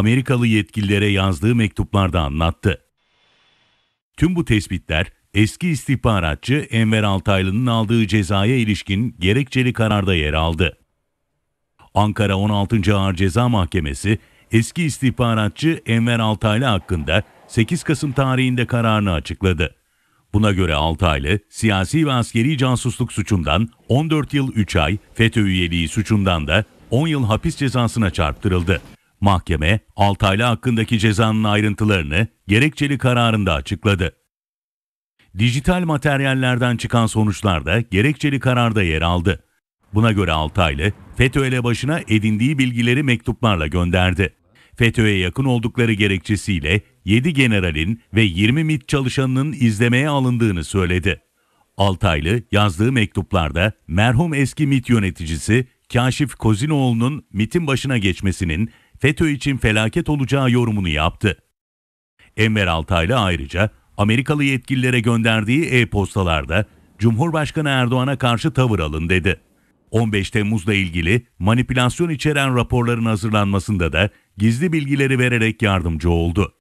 Amerikalı yetkililere yazdığı mektuplarda anlattı. Tüm bu tespitler eski istihbaratçı Enver Altaylı'nın aldığı cezaya ilişkin gerekçeli kararda yer aldı. Ankara 16. Ağır Ceza Mahkemesi eski istihbaratçı Enver Altaylı hakkında 8 Kasım tarihinde kararını açıkladı. Buna göre Altaylı siyasi ve askeri casusluk suçundan 14 yıl 3 ay, FETÖ üyeliği suçundan da 10 yıl hapis cezasına çarptırıldı. Mahkeme Altaylı hakkındaki cezanın ayrıntılarını gerekçeli kararında açıkladı. Dijital materyallerden çıkan sonuçlar da gerekçeli kararda yer aldı. Buna göre Altaylı, FETÖ elebaşına edindiği bilgileri mektuplarla gönderdi. FETÖ'ye yakın oldukları gerekçesiyle 7 generalin ve 20 mit çalışanının izlemeye alındığını söyledi. Altaylı yazdığı mektuplarda merhum eski mit yöneticisi Kaşif Kozinoğlu'nun mitin başına geçmesinin FETÖ için felaket olacağı yorumunu yaptı. Enver Altaylı ayrıca Amerikalı yetkililere gönderdiği e-postalarda Cumhurbaşkanı Erdoğan'a karşı tavır alın dedi. 15 Temmuz'la ilgili manipülasyon içeren raporların hazırlanmasında da gizli bilgileri vererek yardımcı oldu.